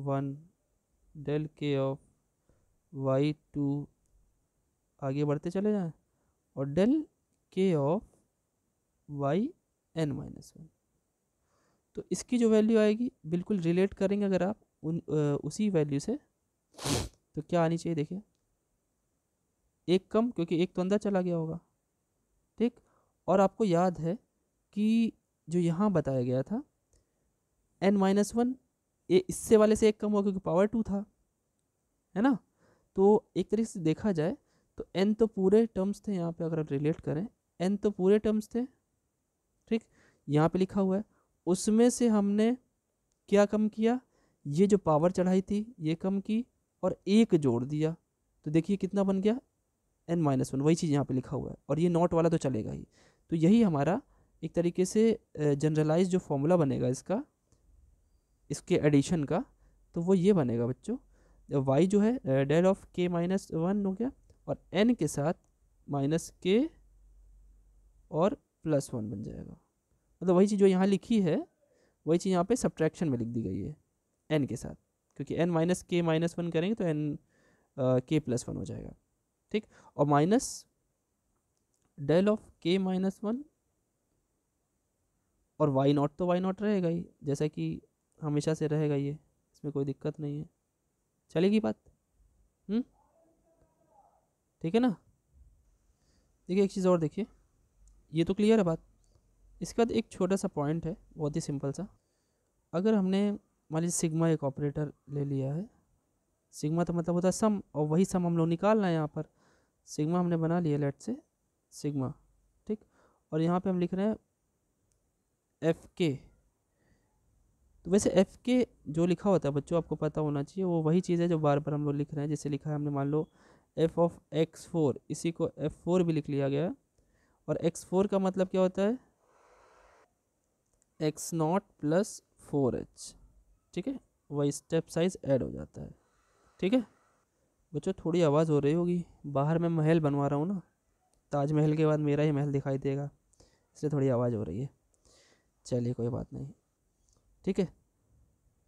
one del k of y two आगे बढ़ते चले जाएं और del k of y n minus one तो इसकी जो वैल्यू आएगी बिल्कुल रिलेट करेंगे अगर आप उन आ, उसी वैल्यू से तो क्या आनी चाहिए देखिए एक कम क्योंकि एक तो अंदर चला गया होगा ठीक और आपको याद है कि जो यहाँ बताया गया था एन माइनस वन ये इससे वाले से एक कम हुआ क्योंकि पावर टू था है ना तो एक तरीके से देखा जाए तो एन तो पूरे टर्म्स थे यहाँ पे अगर आप रिलेट करें एन तो पूरे टर्म्स थे ठीक यहाँ पे लिखा हुआ है उसमें से हमने क्या कम किया ये जो पावर चढ़ाई थी ये कम की और एक जोड़ दिया तो देखिए कितना बन गया एन माइनस वन वही चीज़ यहाँ पे लिखा हुआ है और ये नॉट वाला तो चलेगा ही तो यही हमारा एक तरीके से जनरलाइज जो फॉर्मूला बनेगा इसका इसके एडिशन का तो वो ये बनेगा बच्चों वाई जो है del of k minus one हो गया और एन के साथ माइनस के और प्लस वन बन जाएगा मतलब वही चीज़ जो यहाँ लिखी है वही चीज़ यहाँ पे सब्ट्रैक्शन में लिख दी गई है एन के साथ क्योंकि n minus k minus one करेंगे तो एन के प्लस वन हो जाएगा ठीक और minus del of k minus one और वाई नॉट तो वाई नॉट रहेगा ही जैसा कि हमेशा से रहेगा ये इसमें कोई दिक्कत नहीं है चलेगी बात हम्म? ठीक है ना देखिए एक चीज़ और देखिए ये तो क्लियर है बात इसके बाद एक छोटा सा पॉइंट है बहुत ही सिंपल सा अगर हमने मान लीजिए सिग्मा एक ऑपरेटर ले लिया है सिग्मा तो मतलब होता है सम और वही सम हम लोग निकालना है यहाँ पर सिग्मा हमने बना लिया लेट से सिग्मा ठीक और यहाँ पे हम लिख रहे हैं एफ के तो वैसे एफ के जो लिखा होता है बच्चों आपको पता होना चाहिए वो वही चीज़ है जो बार बार हम लोग लिख रहे हैं जैसे लिखा है हमने मान लो एफ ऑफ एक्स फोर इसी को एफ फोर भी लिख लिया गया है और एक्स फोर का मतलब क्या होता है x naught plus four h ठीक है वही स्टेप साइज ऐड हो जाता है ठीक है बच्चों थोड़ी आवाज़ हो रही होगी बाहर मैं महल बनवा रहा हूँ ना ताजमहल के बाद मेरा ही महल दिखाई देगा इसलिए थोड़ी आवाज़ हो रही है चलिए कोई बात नहीं ठीक है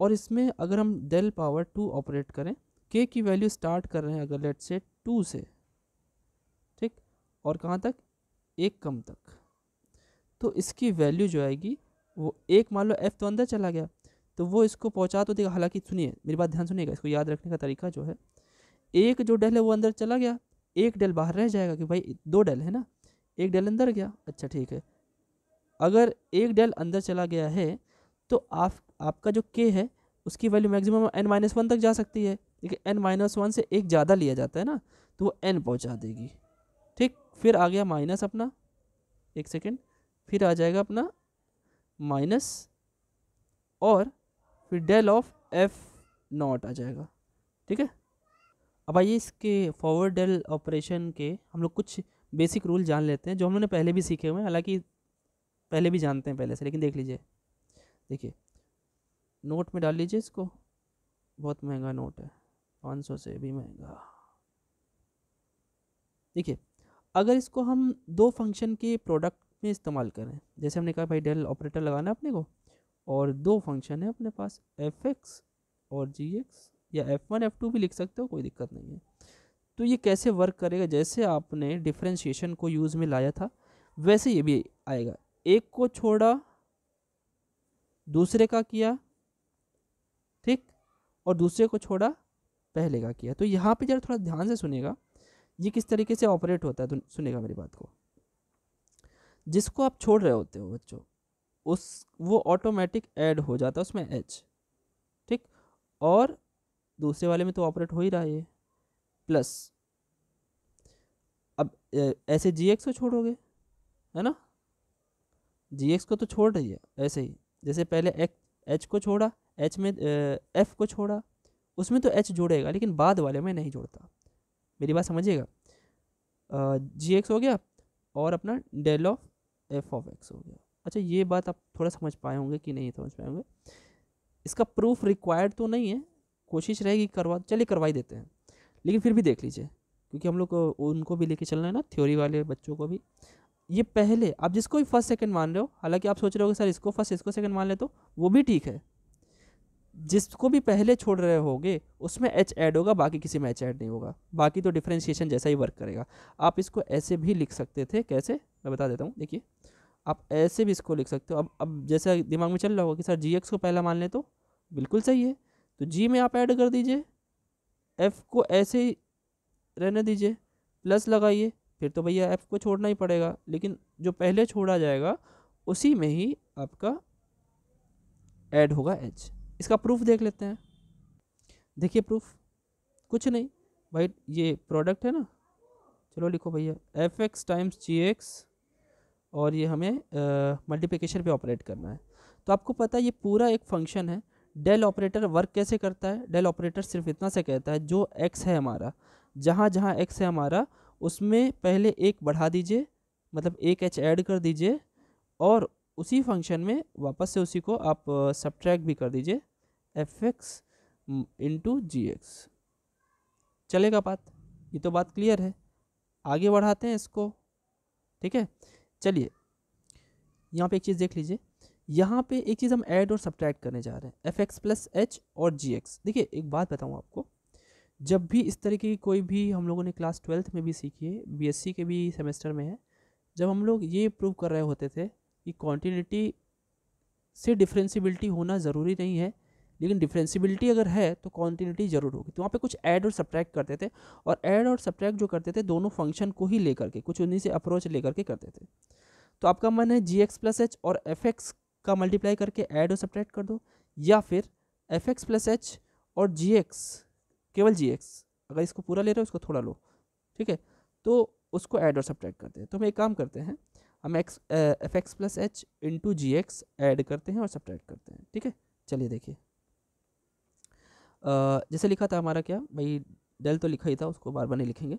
और इसमें अगर हम डेल पावर टू ऑपरेट करें के की वैल्यू स्टार्ट कर रहे हैं अगर लेट से टू से ठीक और कहाँ तक एक कम तक तो इसकी वैल्यू जो आएगी वो एक मान लो एफ़ तो अंदर चला गया तो वो इसको पहुंचा तो देगा हालांकि सुनिए मेरी बात ध्यान सुनिएगा इसको याद रखने का तरीका जो है एक जो डेल है वो अंदर चला गया एक डेल बाहर रह जाएगा कि भाई दो डेल है ना एक डेल अंदर गया अच्छा ठीक है अगर एक डेल अंदर चला गया है तो आप आपका जो के है उसकी value maximum n minus one तक जा सकती है लेकिन एन माइनस वन से एक ज़्यादा लिया जाता है ना तो वो एन पहुँचा देगी ठीक फिर आ गया माइनस अपना एक सेकेंड फिर आ जाएगा अपना माइनस और फिर डेल ऑफ एफ नॉट आ जाएगा ठीक है अब आइए इसके फॉरवर्ड डेल ऑपरेशन के हम लोग कुछ बेसिक रूल जान लेते हैं जो हम लोगों ने पहले भी सीखे हुए हैं हालांकि पहले भी जानते हैं पहले से लेकिन देख लीजिए देखिए नोट में डाल लीजिए इसको बहुत महंगा नोट है पाँच सौ से भी महंगा देखिए अगर इसको हम दो फंक्शन के प्रोडक्ट में इस्तेमाल करें जैसे हमने कहा भाई डेल ऑपरेटर लगाना है अपने को और दो फंक्शन है अपने पास एफ एक्स और जी एक्स या एफ वन एफ टू भी लिख सकते हो कोई दिक्कत नहीं है तो ये कैसे वर्क करेगा जैसे आपने डिफ्रेंशिएशन को यूज़ में लाया था वैसे ये भी आएगा एक को छोड़ा दूसरे का किया ठीक और दूसरे को छोड़ा पहले का किया तो यहाँ पे जरा थोड़ा ध्यान से सुनेगा ये किस तरीके से ऑपरेट होता है तो सुनेगा मेरी बात को जिसको आप छोड़ रहे होते हो बच्चों उस वो ऑटोमेटिक ऐड हो जाता है उसमें एच ठीक और दूसरे वाले में तो ऑपरेट हो ही रहा है ये प्लस अब ऐसे जी एक्स को छोड़ोगे है ना जी एक्स को तो छोड़ रही है ऐसे ही जैसे पहले एच को छोड़ा एच में एफ़ को छोड़ा उसमें तो एच जुड़ेगा लेकिन बाद वाले में नहीं जुड़ता मेरी बात समझिएगा जी एक्स हो गया और अपना del of F of x हो गया अच्छा ये बात आप थोड़ा समझ पाए होंगे कि नहीं समझ पाए होंगे इसका प्रूफ रिक्वायर्ड तो नहीं है कोशिश रहेगी करवा चलिए करवाई देते हैं लेकिन फिर भी देख लीजिए क्योंकि हम लोग को उनको भी लेके चलना है ना थ्योरी वाले बच्चों को भी ये पहले आप जिसको भी फर्स्ट सेकंड मान रहे हो हालांकि आप सोच रहे हो सर इसको फर्स्ट इसको सेकंड मान ले तो वो भी ठीक है जिसको भी पहले छोड़ रहे होगे उसमें एच ऐड होगा बाकी किसी में एच ऐड नहीं होगा बाकी तो डिफ्रेंशिएशन जैसा ही वर्क करेगा आप इसको ऐसे भी लिख सकते थे कैसे मैं बता देता हूँ देखिए आप ऐसे भी इसको लिख सकते हो अब अब जैसे दिमाग में चल रहा होगा कि सर जी एक्स को पहला मान लें तो बिल्कुल सही है तो जी में आप ऐड कर दीजिए एफ़ को ऐसे ही रहने दीजिए प्लस लगाइए फिर तो भैया एफ़ को छोड़ना ही पड़ेगा लेकिन जो पहले छोड़ा जाएगा उसी में ही आपका ऐड होगा एच इसका प्रूफ देख लेते हैं देखिए प्रूफ कुछ नहीं भाई ये प्रोडक्ट है ना चलो लिखो भैया f x times g x और ये हमें मल्टीप्लिकेशन पे ऑपरेट करना है तो आपको पता है ये पूरा एक फंक्शन है डेल ऑपरेटर वर्क कैसे करता है डेल ऑपरेटर सिर्फ इतना से कहता है जो एक्स है हमारा जहाँ जहाँ एक्स है हमारा उसमें पहले एक बढ़ा दीजिए मतलब एक एच ऐड कर दीजिए और उसी फंक्शन में वापस से उसी को आप सब्ट्रैक्ट भी कर दीजिए f x into g x चलेगा बात ये तो बात क्लियर है आगे बढ़ाते हैं इसको ठीक है चलिए यहाँ पे एक चीज़ देख लीजिए यहाँ पे एक चीज़ हम ऐड और सब्ट्रैक्ट करने जा रहे हैं एफ एक्स प्लस एच और जी एक्स देखिए एक बात बताऊँ आपको जब भी इस तरीके की कोई भी हम लोगों ने क्लास ट्वेल्थ में भी सीखी है बी के भी सेमेस्टर में है जब हम लोग ये प्रूव कर रहे होते थे कि कॉन्टीन्यूटी से डिफ्रेंसीबिलिटी होना ज़रूरी नहीं है लेकिन डिफ्रेंसीबिलिटी अगर है तो कॉन्टीन्यूटी ज़रूर होगी तो वहाँ पे कुछ ऐड और सब्ट्रैक्ट करते थे और ऐड और सब्ट्रैक्ट जो करते थे दोनों फंक्शन को ही लेकर के कुछ उन्हीं से अप्रोच लेकर के करते थे तो आपका मन है जी एक्स प्लस एच और एफ एक्स का मल्टीप्लाई करके ऐड और सब्ट्रैक्ट कर दो या फिर एफ एक्स प्लस एच और जी एक्स केवल जी एक्स अगर इसको पूरा ले रहे हो उसको थोड़ा लो ठीक है तो उसको ऐड और सब्ट्रैक्ट करते हैं तो हम एक काम करते हैं हम x f x plus h into g x add करते हैं और सब्ट्रैक्ट करते हैं ठीक है चलिए देखिए uh, जैसे लिखा था हमारा क्या भाई डेल तो लिखा ही था उसको बार बार नहीं लिखेंगे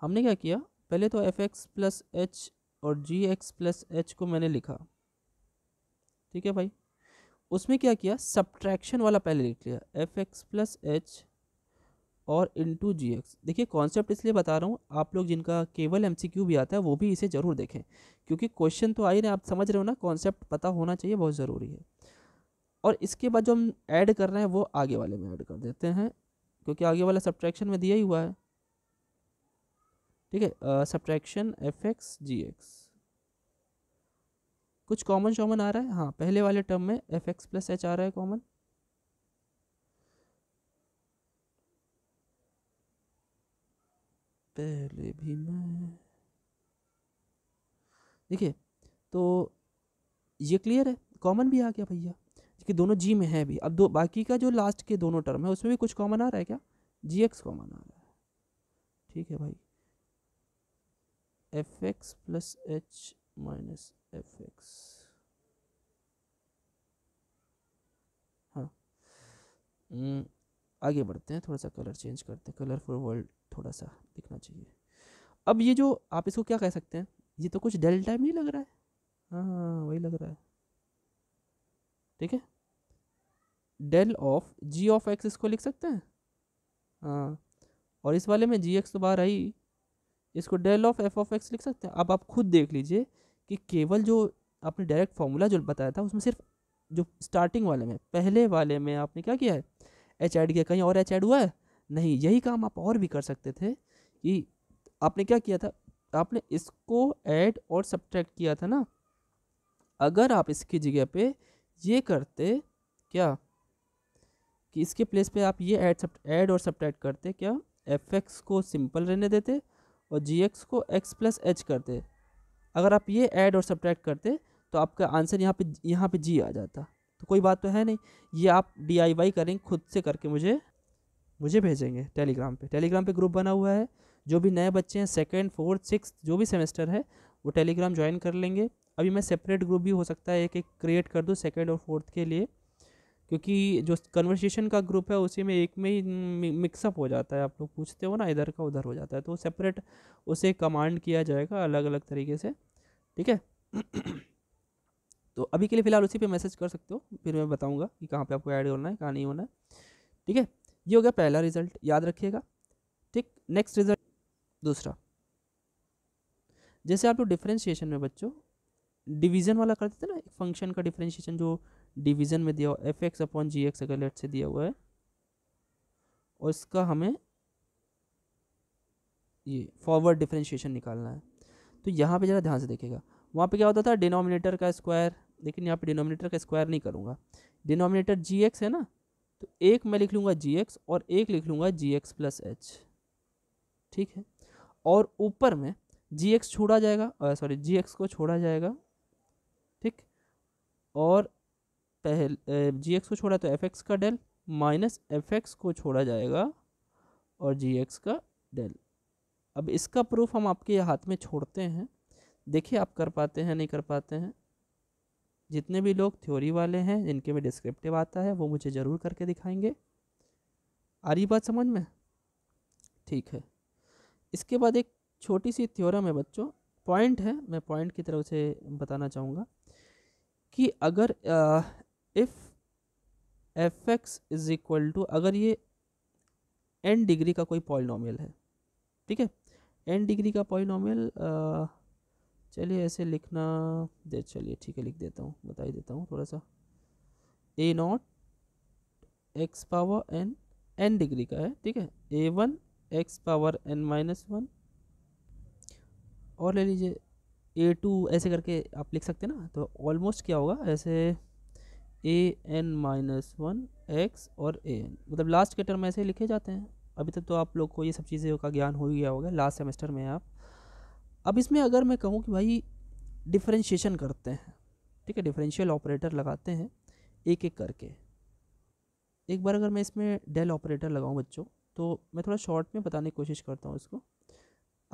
हमने क्या किया पहले तो एफ एक्स प्लस एच और जी एक्स प्लस एच को मैंने लिखा ठीक है भाई उसमें क्या किया सब्ट्रैक्शन वाला पहले लिख लिया एफ एक्स प्लस एच और इंटू जी एक्स देखिए कॉन्सेप्ट इसलिए बता रहा हूँ आप लोग जिनका केवल एम भी आता है वो भी इसे ज़रूर देखें क्योंकि क्वेश्चन तो आ ही रहे आप समझ रहे हो ना कॉन्सेप्ट पता होना चाहिए बहुत ज़रूरी है और इसके बाद जो हम ऐड कर रहे हैं वो आगे वाले में ऐड कर देते हैं क्योंकि आगे वाला सब्ट्रैक्शन में दिया ही हुआ है ठीक है subtraction f x g x कुछ कॉमन शॉमन आ रहा है हाँ पहले वाले टर्म में एफ एक्स प्लस एच आ रहा है कॉमन पहले भी मैं देखिए तो ये क्लियर है कॉमन भी आ गया भैया कि दोनों जी में है भी अब दो बाकी का जो लास्ट के दोनों टर्म है उसमें भी कुछ कॉमन आ रहा है क्या जी एक्स कॉमन आ रहा है ठीक है भाई f x plus H minus F x हाँ हम्म, आगे बढ़ते हैं थोड़ा सा कलर चेंज करते हैं कलरफुल वर्ल्ड थोड़ा सा दिखना चाहिए अब ये जो आप इसको क्या कह सकते हैं ये तो कुछ डेल टाइम ही लग रहा है हाँ, हाँ, हाँ वही लग रहा है ठीक है del of g of x इसको लिख सकते हैं हाँ और इस वाले में जी एक्स तो बाहर आई इसको del of F of x लिख सकते हैं अब आप खुद देख लीजिए कि केवल जो आपने डायरेक्ट फार्मूला जो बताया था उसमें सिर्फ जो स्टार्टिंग वाले में पहले वाले में आपने क्या किया है एच ऐड किया कहीं और एच ऐड हुआ है नहीं यही काम आप और भी कर सकते थे कि आपने क्या किया था आपने इसको ऐड और सब्ट्रैक्ट किया था ना अगर आप इसकी जगह पे ये करते क्या कि इसके प्लेस पे आप ये ऐड सब ऐड और सब्ट्रैक्ट करते क्या एफ एक्स को सिंपल रहने देते और जी एक्स को एक्स प्लस एच करते अगर आप ये ऐड और सब्ट्रैक्ट करते तो आपका आंसर यहाँ पे यहाँ पे जी आ जाता तो कोई बात तो है नहीं ये आप डी आई वाई करें खुद से करके मुझे मुझे भेजेंगे टेलीग्राम पे टेलीग्राम पे ग्रुप बना हुआ है जो भी नए बच्चे हैं सेकेंड फोर्थ सिक्स जो भी सेमेस्टर है वो टेलीग्राम ज्वाइन कर लेंगे अभी मैं सेपरेट ग्रुप भी हो सकता है एक एक क्रिएट कर दूँ सेकेंड और फोर्थ के लिए क्योंकि जो कन्वर्सेशन का ग्रुप है उसी में एक में ही मिक्सअप हो जाता है आप लोग पूछते हो ना इधर का उधर हो जाता है तो सेपरेट उसे कमांड किया जाएगा अलग अलग तरीके से ठीक है तो अभी के लिए फ़िलहाल उसी पे मैसेज कर सकते हो फिर मैं बताऊंगा कि कहाँ पे आपको ऐड होना है कहाँ नहीं होना है ठीक है ये हो गया पहला रिजल्ट याद रखिएगा ठीक नेक्स्ट रिजल्ट दूसरा जैसे आप लोग डिफ्रेंशिएशन में बच्चों डिवीजन वाला करते थे ना एक फंक्शन का डिफ्रेंशिएशन जो डिवीजन में दिया हुआ f x upon g x अगर लेट से दिया हुआ है और इसका हमें ये फॉरवर्ड डिफ्रेंशिएशन निकालना है तो यहाँ पे ज़रा ध्यान से देखेगा वहाँ पे क्या होता था डिनोमिनेटर का स्क्वायर लेकिन यहाँ पे डिनोमिनेटर का स्क्वायर नहीं करूँगा डिनोमिनेटर जी एक्स है ना तो एक मैं लिख लूँगा जी एक्स और एक लिख लूँगा जी एक्स प्लस एच ठीक है और ऊपर में जी एक्स छोड़ा जाएगा सॉरी जी एक्स को छोड़ा जाएगा ठीक और पहले जी एक्स को छोड़ा तो एफ एक्स का डेल माइनस एफ एक्स को छोड़ा जाएगा और जी एक्स का डेल अब इसका प्रूफ हम आपके हाथ में छोड़ते हैं देखिए आप कर पाते हैं नहीं कर पाते हैं जितने भी लोग थ्योरी वाले हैं जिनके में डिस्क्रिप्टिव आता है वो मुझे ज़रूर करके दिखाएंगे आ रही बात समझ में ठीक है इसके बाद एक छोटी सी थ्योरम है बच्चों पॉइंट है मैं पॉइंट की तरफ से बताना चाहूँगा कि अगर if f x is equal to अगर ये एन डिग्री का कोई पॉइनोमियल है ठीक है एन डिग्री का पॉलिनॉमियल चलिए ऐसे लिखना दे चलिए ठीक है लिख देता हूँ बता ही देता हूँ थोड़ा सा a naught x power n n degree का है ठीक है a one x power n minus one और ले लीजिए ए टू ऐसे करके आप लिख सकते हैं ना तो ऑलमोस्ट क्या होगा ऐसे a n minus one x और ए एन मतलब लास्ट के टर्म ऐसे लिखे जाते हैं अभी तक तो आप लोग को ये सब चीज़ों का ज्ञान हो गया होगा लास्ट सेमेस्टर में आप अब इसमें अगर मैं कहूँ कि भाई डिफ्रेंशिएशन करते हैं ठीक है डिफरेंशियल ऑपरेटर लगाते हैं एक एक करके एक बार अगर मैं इसमें डेल ऑपरेटर लगाऊँ बच्चों तो मैं थोड़ा शॉर्ट में बताने की कोशिश करता हूँ इसको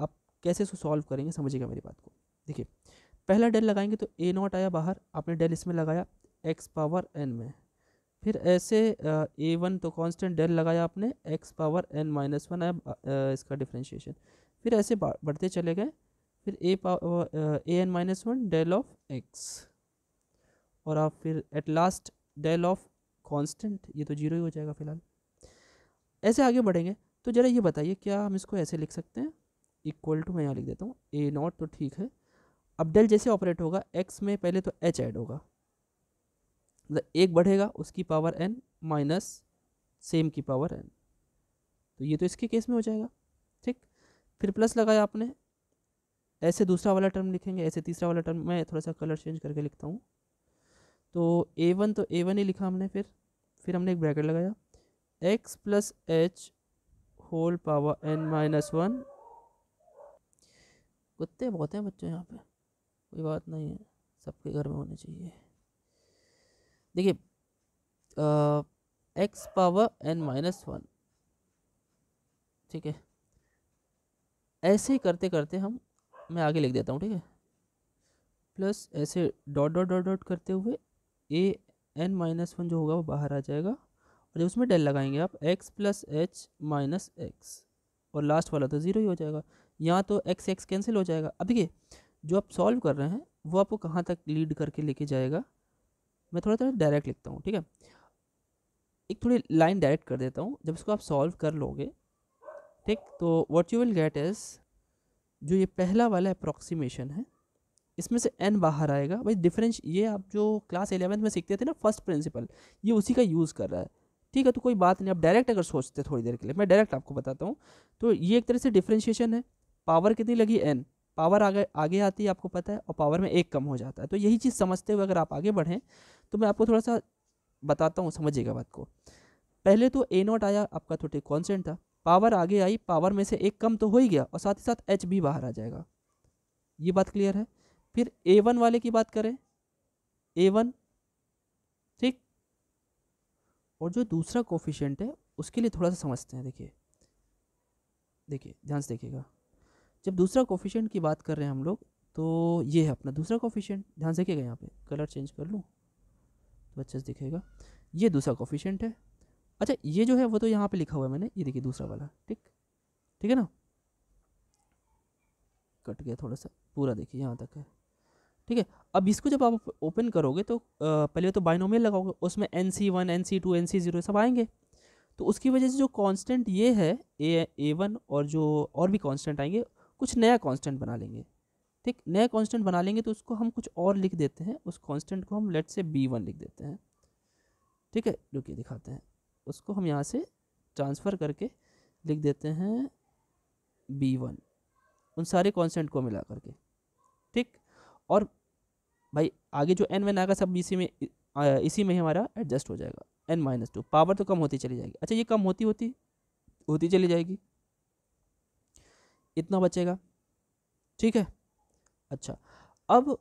आप कैसे इसको सॉल्व करेंगे समझिएगा मेरी बात को देखिए पहला डेल लगाएंगे तो ए नॉट आया बाहर आपने डेल इसमें लगाया एक्स पावर एन में फिर ऐसे ए वन तो कांस्टेंट डेल लगाया आपने x power n minus one आया इसका डिफ्रेंशिएशन फिर ऐसे बढ़ते चले गए फिर a power a n minus one del of x और आप फिर at last del of constant ये तो जीरो ही हो जाएगा फिलहाल ऐसे आगे बढ़ेंगे तो ज़रा ये बताइए क्या हम इसको ऐसे लिख सकते हैं इक्वल टू मैं यहाँ लिख देता हूँ ए नॉट तो ठीक है अब डेल जैसे ऑपरेट होगा एक्स में पहले तो एच ऐड होगा मतलब एक बढ़ेगा उसकी पावर एन माइनस सेम की पावर एन तो ये तो इसके केस में हो जाएगा ठीक फिर प्लस लगाया आपने ऐसे दूसरा वाला टर्म लिखेंगे ऐसे तीसरा वाला टर्म मैं थोड़ा सा कलर चेंज करके लिखता हूँ तो ए वन तो ए वन ही लिखा हमने फिर फिर हमने एक ब्रैकेट लगाया x plus h whole power n minus one कुत्ते बहुत हैं बच्चों यहाँ पे कोई बात नहीं है सबके घर में होने चाहिए देखिए x power n minus one ठीक है ऐसे ही करते करते हम मैं आगे लिख देता हूँ ठीक है प्लस ऐसे डॉट डॉट डॉट डॉट करते हुए ए एन माइनस वन जो होगा वो बाहर आ जाएगा और जब उसमें डेल लगाएंगे आप x plus H minus x और लास्ट वाला तो ज़ीरो ही हो जाएगा यहाँ तो एक्स एक्स कैंसिल हो जाएगा अब देखिए जो आप सॉल्व कर रहे हैं वो आपको कहाँ तक लीड करके लेके जाएगा मैं थोड़ा थोड़ा डायरेक्ट लिखता हूँ ठीक है एक थोड़ी लाइन डायरेक्ट कर देता हूँ जब इसको आप सॉल्व कर लोगे ठीक तो what you will get is जो ये पहला वाला अप्रॉक्सीमेशन है इसमें से एन बाहर आएगा भाई डिफरेंस ये आप जो क्लास एलेवेंथ में सीखते थे ना फर्स्ट प्रिंसिपल ये उसी का यूज़ कर रहा है ठीक है तो कोई बात नहीं आप डायरेक्ट अगर सोचते थोड़ी देर के लिए मैं डायरेक्ट आपको बताता हूँ तो ये एक तरह से डिफ्रेंशिएशन है पावर कितनी लगी एन पावर आगे आगे आती है आपको पता है और पावर में एक कम हो जाता है तो यही चीज़ समझते हुए अगर आप आगे बढ़ें तो मैं आपको थोड़ा सा बताता हूँ समझिएगा बात को पहले तो ए नॉट आया आपका थोड़ी तो कॉन्सेंट था पावर आगे आई पावर में से एक कम तो हो ही गया और साथ ही साथ एच भी बाहर आ जाएगा ये बात क्लियर है फिर ए वन वाले की बात करें ए वन ठीक और जो दूसरा कोफिशेंट है उसके लिए थोड़ा सा समझते हैं देखिए देखिए ध्यान से देखिएगा जब दूसरा कोफिशेंट की बात कर रहे हैं हम लोग तो ये है अपना दूसरा कोफिशेंट ध्यान से देखिएगा यहाँ पे कलर चेंज कर लूँ तो अच्छे से दिखेगा ये दूसरा कोफिशेंट है अच्छा ये जो है वो तो यहाँ पे लिखा हुआ है मैंने ये देखिए दूसरा वाला ठीक ठीक है ना कट गया थोड़ा सा पूरा देखिए यहाँ तक है ठीक है अब इसको जब आप ओपन करोगे तो आ, पहले तो बाइनोमियल लगाओगे उसमें n C one n C two n C zero सब आएंगे तो उसकी वजह से जो कांस्टेंट ये है ए ए वन और जो और भी कांस्टेंट आएंगे कुछ नया कांस्टेंट बना लेंगे ठीक नया कांस्टेंट बना लेंगे तो उसको हम कुछ और लिख देते हैं उस कांस्टेंट को हम लेट से बी वन लिख देते हैं ठीक है रुकिए दिखाते हैं उसको हम यहाँ से ट्रांसफ़र करके लिख देते हैं बी वन उन सारे कॉन्सेंट को मिला करके ठीक और भाई आगे जो एन वन आएगा सब इसी में इसी में हमारा एडजस्ट हो जाएगा एन माइनस टू पावर तो कम होती चली जाएगी अच्छा ये कम होती होती होती चली जाएगी इतना बचेगा ठीक है अच्छा अब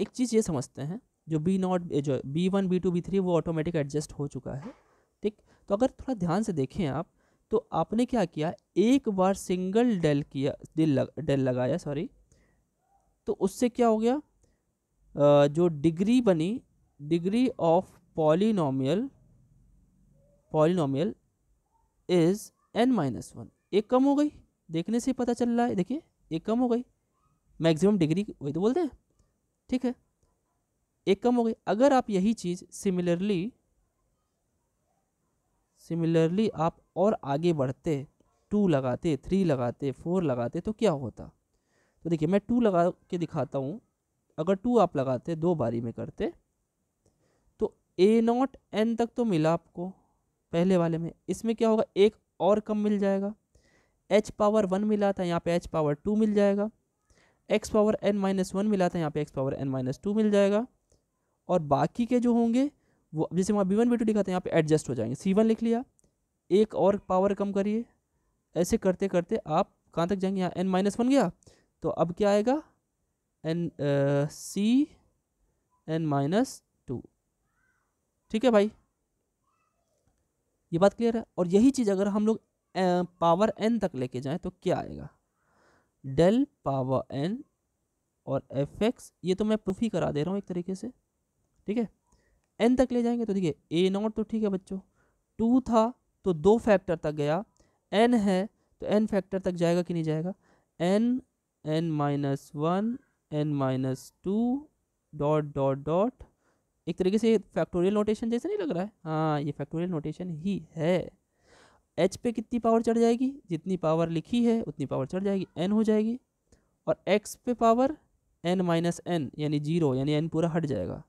एक चीज़ ये समझते हैं जो बी नॉट जो b one b two b three वो ऑटोमेटिक एडजस्ट हो चुका है ठीक तो अगर थोड़ा ध्यान से देखें आप तो आपने क्या किया एक बार सिंगल डेल किया डेल लग, डेल लगाया सॉरी तो उससे क्या हो गया जो डिग्री बनी degree of polynomial polynomial is n minus one एक कम हो गई देखने से पता चल रहा है देखिए एक कम हो गई मैक्सिमम डिग्री वही तो बोलते हैं ठीक है एक कम हो गई अगर आप यही चीज़ सिमिलरली सिमिलरली आप और आगे बढ़ते टू लगाते थ्री लगाते फोर लगाते तो क्या होता तो देखिए मैं टू लगा के दिखाता हूँ अगर टू आप लगाते दो बारी में करते तो ए नॉट एन तक तो मिला आपको पहले वाले में इसमें क्या होगा एक और कम मिल जाएगा एच पावर वन मिला था यहाँ पे एच पावर टू मिल जाएगा x power n minus one मिला था यहाँ पे x power n minus two मिल जाएगा और बाकी के जो होंगे वो जैसे वहाँ बी वन बी टू लिखा था यहाँ पे एडजस्ट हो जाएंगे सी वन लिख लिया एक और पावर कम करिए ऐसे करते करते आप कहाँ तक जाएंगे यहाँ एन माइनस वन गया तो अब क्या आएगा n C n minus two ठीक है भाई ये बात क्लियर है और यही चीज़ अगर हम लोग पावर एन तक लेके जाएं तो क्या आएगा डेल पावर एन और एफ एक्स ये तो मैं प्रूफ ही करा दे रहा हूँ एक तरीके से ठीक है एन तक ले जाएंगे तो देखिए ए नॉट तो ठीक है बच्चों टू था तो दो फैक्टर तक गया एन है तो एन फैक्टर तक जाएगा कि नहीं जाएगा n n minus one n minus two dot dot dot एक तरीके से फैक्टोरियल नोटेशन जैसे नहीं लग रहा है हाँ ये फैक्टोरियल नोटेशन ही है एच पे कितनी पावर चढ़ जाएगी जितनी पावर लिखी है उतनी पावर चढ़ जाएगी एन हो जाएगी और एक्स पे पावर एन माइनस एन यानी जीरो यानी एन पूरा हट जाएगा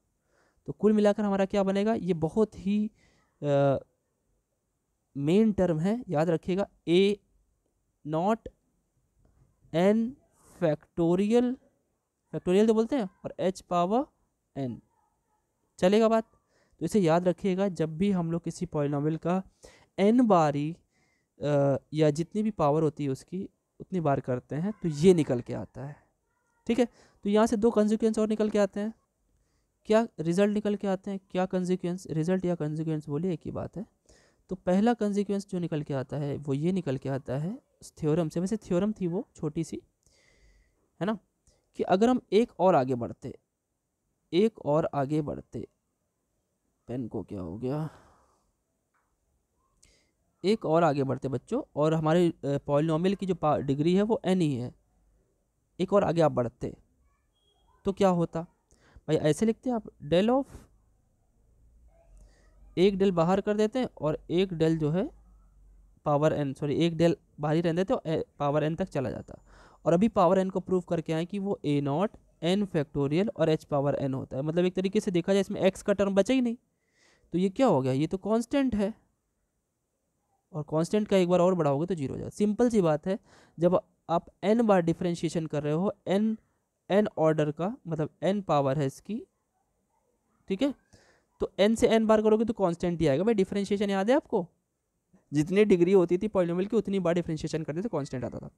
तो कुल मिलाकर हमारा क्या बनेगा ये बहुत ही मेन टर्म है याद रखिएगा a naught n factorial factorial तो बोलते हैं और एच पावर एन चलेगा बात तो इसे याद रखिएगा जब भी हम लोग किसी पॉलिनॉमिल का एन बारी आ, या जितनी भी पावर होती है उसकी उतनी बार करते हैं तो ये निकल के आता है ठीक है तो यहाँ से दो कंजिक्वेंस और निकल के आते हैं क्या रिजल्ट निकल के आते हैं क्या कंजिक्वेंस रिजल्ट या कंसिक्वेंस बोलिए एक ही बात है तो पहला कंजिक्वेंस जो निकल के आता है वो ये निकल के आता है थ्योरम से वैसे थ्योरम थी वो छोटी सी है ना कि अगर हम एक और आगे बढ़ते एक और आगे बढ़ते पेन को क्या हो गया एक और आगे बढ़ते बच्चों और हमारे पॉलिनोमिल की जो डिग्री है वो एन ही है एक और आगे आप बढ़ते तो क्या होता भाई ऐसे लिखते हैं आप डेल ऑफ एक डेल बाहर कर देते हैं और एक डेल जो है पावर एन सॉरी एक डेल बाहर ही रह देते हैं पावर एन तक चला जाता और अभी पावर एन को प्रूव करके आए कि वो ए नॉट एन फैक्टोरियल और एच पावर एन होता है मतलब एक तरीके से देखा जाए इसमें एक्स का टर्म बचा ही नहीं तो ये क्या हो गया ये तो कांस्टेंट है और कांस्टेंट का एक बार और बढ़ाओगे तो जीरो हो जाएगा सिंपल सी बात है जब आप एन बार डिफ्रेंशिएशन कर रहे हो एन एन ऑर्डर का मतलब एन पावर है इसकी ठीक है तो एन से एन बार करोगे तो कॉन्स्टेंट ही आएगा भाई डिफ्रेंशिएशन याद है आपको जितनी डिग्री होती थी पॉलिनोमियल की उतनी बार डिफ्रेंशिएशन करते थे कॉन्स्टेंट आता था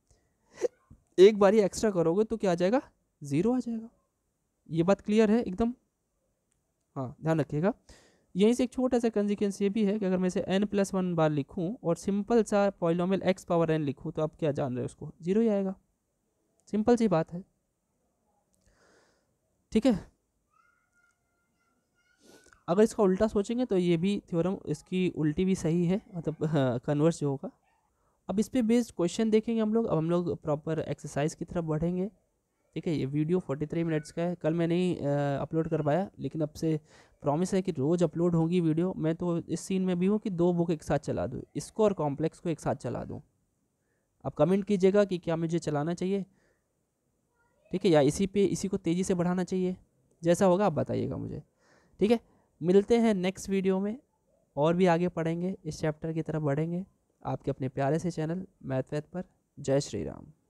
एक बार ही एक्स्ट्रा करोगे तो क्या आ जाएगा ज़ीरो आ जाएगा ये बात क्लियर है एकदम हाँ ध्यान रखिएगा यहीं से एक छोटा सा कंसिक्वेंस ये भी है कि अगर मैं इसे एन प्लस वन बार लिखूँ और सिंपल सा पॉलिनोमियल एक्स पावर एन लिखूँ तो आप क्या जान रहे हो उसको जीरो ही आएगा सिंपल सी बात है ठीक है अगर इसका उल्टा सोचेंगे तो ये भी थ्योरम इसकी उल्टी भी सही है मतलब कन्वर्स जो होगा अब इस पर बेस्ड क्वेश्चन देखेंगे हम लोग अब हम लोग प्रॉपर एक्सरसाइज की तरफ बढ़ेंगे ठीक है ये वीडियो 43 मिनट्स का है कल मैं नहीं अपलोड कर पाया लेकिन अब से प्रॉमिस है कि रोज़ अपलोड होगी वीडियो मैं तो इस सीन में भी हूँ कि दो बुक एक साथ चला दूँ इसको और कॉम्प्लेक्स को एक साथ चला दूँ आप कमेंट कीजिएगा कि क्या मुझे चलाना चाहिए ठीक है या इसी पे इसी को तेज़ी से बढ़ाना चाहिए जैसा होगा आप बताइएगा मुझे ठीक है मिलते हैं नेक्स्ट वीडियो में और भी आगे पढ़ेंगे इस चैप्टर की तरफ बढ़ेंगे आपके अपने प्यारे से चैनल मैथ वैथ पर जय श्री राम